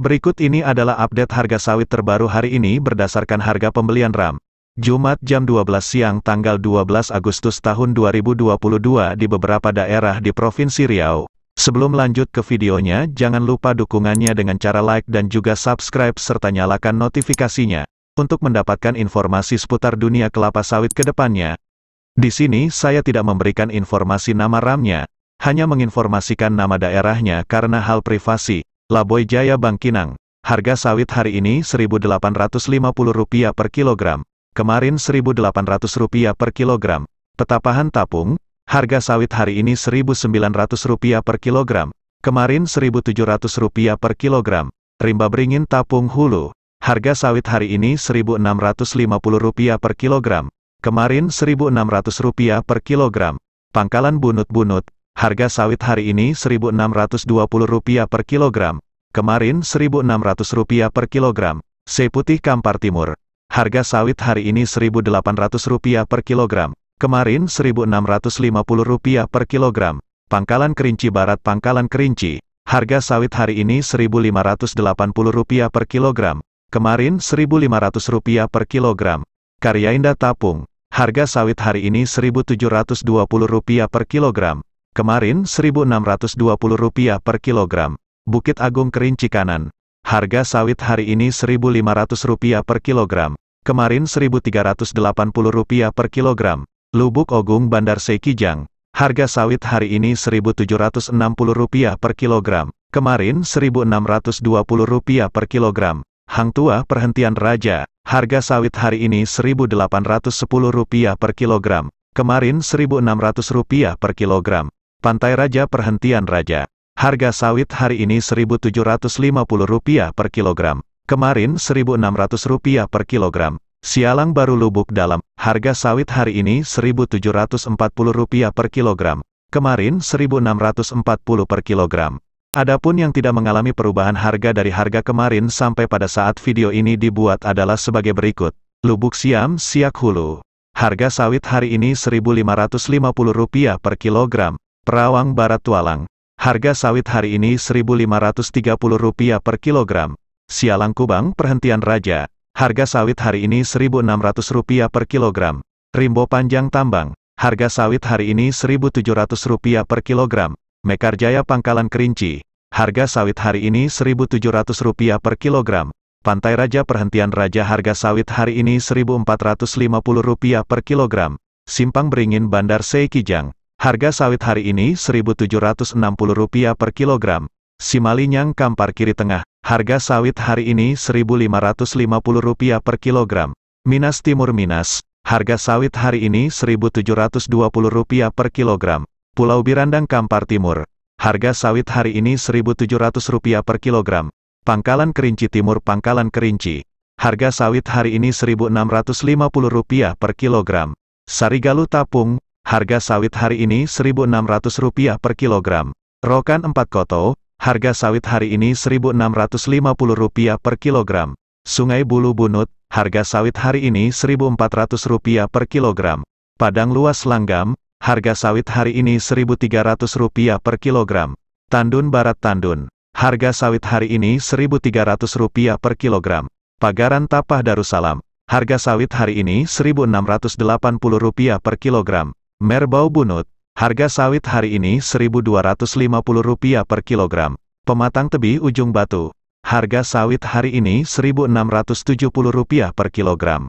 Berikut ini adalah update harga sawit terbaru hari ini berdasarkan harga pembelian RAM. Jumat jam 12 siang tanggal 12 Agustus tahun 2022 di beberapa daerah di Provinsi Riau. Sebelum lanjut ke videonya, jangan lupa dukungannya dengan cara like dan juga subscribe serta nyalakan notifikasinya. Untuk mendapatkan informasi seputar dunia kelapa sawit ke depannya, di sini saya tidak memberikan informasi nama RAM-nya, hanya menginformasikan nama daerahnya karena hal privasi, Laboy Jaya Bangkinang. Harga sawit hari ini Rp1.850 per kilogram, kemarin Rp1.800 per kilogram. Petapahan tapung, harga sawit hari ini Rp1.900 per kilogram, kemarin Rp1.700 per kilogram. Rimba beringin tapung hulu, harga sawit hari ini Rp1.650 per kilogram, Kemarin Rp1.600 per kilogram. Pangkalan bunut-bunut, harga sawit hari ini Rp1.620 per kilogram. Kemarin Rp1.600 per kilogram. Seputih Kampar Timur. Harga sawit hari ini Rp1.800 per kilogram. Kemarin Rp1.650 per kilogram. Pangkalan Kerinci Barat Pangkalan Kerinci. Harga sawit hari ini Rp1.580 per kilogram. Kemarin Rp1.500 per kilogram. Karya Indah Tapung. Harga sawit hari ini Rp1.720 per kilogram, kemarin Rp1.620 per kilogram. Bukit Agung Kerinci Kanan. Harga sawit hari ini Rp1.500 per kilogram, kemarin Rp1.380 per kilogram. Lubuk Ogung Bandar Sekijang. Harga sawit hari ini Rp1.760 per kilogram, kemarin Rp1.620 per kilogram. Hang Tua Perhentian Raja. Harga sawit hari ini Rp1.810 per kilogram, kemarin Rp1.600 per kilogram. Pantai Raja Perhentian Raja. Harga sawit hari ini Rp1.750 per kilogram, kemarin Rp1.600 per kilogram. Sialang baru lubuk dalam, harga sawit hari ini Rp1.740 per kilogram, kemarin Rp1.640 per kilogram. Adapun yang tidak mengalami perubahan harga dari harga kemarin sampai pada saat video ini dibuat adalah sebagai berikut. Lubuk Siam Siak Hulu. Harga sawit hari ini Rp1.550 per kilogram. Perawang Barat Tualang. Harga sawit hari ini Rp1.530 per kilogram. Sialang Kubang Perhentian Raja. Harga sawit hari ini Rp1.600 per kilogram. Rimbo Panjang Tambang. Harga sawit hari ini Rp1.700 per kilogram. Mekarjaya Pangkalan Kerinci, harga sawit hari ini Rp1.700 per kilogram, Pantai Raja Perhentian Raja harga sawit hari ini Rp1.450 per kilogram, Simpang Beringin Bandar Seikijang, harga sawit hari ini rp 1760 per kilogram, Simalinyang Kampar Kiri Tengah, harga sawit hari ini Rp1.550 per kilogram, Minas Timur Minas, harga sawit hari ini Rp1.720 per kilogram, Pulau Birandang Kampar Timur. Harga sawit hari ini Rp1.700 per kilogram. Pangkalan Kerinci Timur Pangkalan Kerinci. Harga sawit hari ini Rp1.650 per kilogram. Sarigalu Tapung, harga sawit hari ini Rp1.600 per kilogram. Rokan Empat Koto, harga sawit hari ini Rp1.650 per kilogram. Sungai Bulu Bunut, harga sawit hari ini Rp1.400 per kilogram. Padang luas langgam, Harga sawit hari ini Rp1.300 per kilogram. Tandun Barat Tandun. Harga sawit hari ini Rp1.300 per kilogram. Pagaran Tapah Darussalam. Harga sawit hari ini Rp1.680 per kilogram. Merbau Bunut. Harga sawit hari ini Rp1.250 per kilogram. Pematang Tebi Ujung Batu. Harga sawit hari ini Rp1.670 per kilogram.